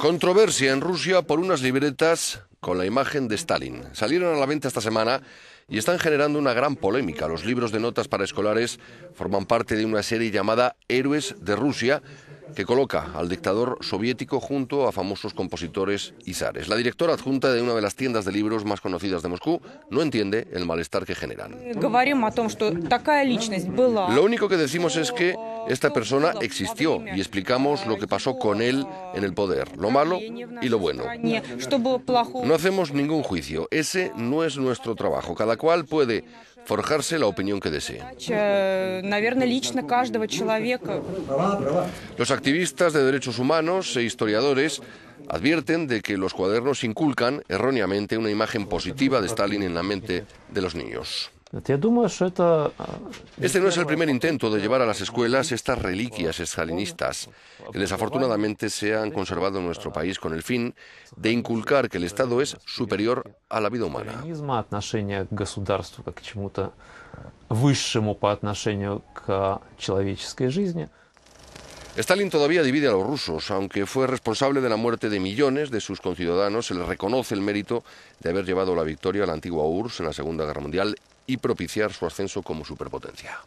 Controversia en Rusia por unas libretas con la imagen de Stalin. Salieron a la venta esta semana y están generando una gran polémica. Los libros de notas para escolares forman parte de una serie llamada Héroes de Rusia que coloca al dictador soviético junto a famosos compositores y zares. La directora adjunta de una de las tiendas de libros más conocidas de Moscú no entiende el malestar que generan. Lo único que decimos es que esta persona existió y explicamos lo que pasó con él en el poder, lo malo y lo bueno. No hacemos ningún juicio, ese no es nuestro trabajo. Cada cual puede forjarse la opinión que desee. Э, los activistas de derechos humanos e historiadores advierten de que los cuadernos inculcan erróneamente una imagen positiva de Stalin en la mente de los niños. Eh, este no es el primer eh, intento de llevar a las escuelas estas reliquias estalinistas, que desafortunadamente se han conservado en nuestro país con el fin de inculcar que el Estado es superior a la vida humana. Stalin todavía divide a los rusos, aunque fue responsable de la muerte de millones de sus conciudadanos, se le reconoce el mérito de haber llevado la victoria a la antigua URSS en la Segunda Guerra Mundial y propiciar su ascenso como superpotencia.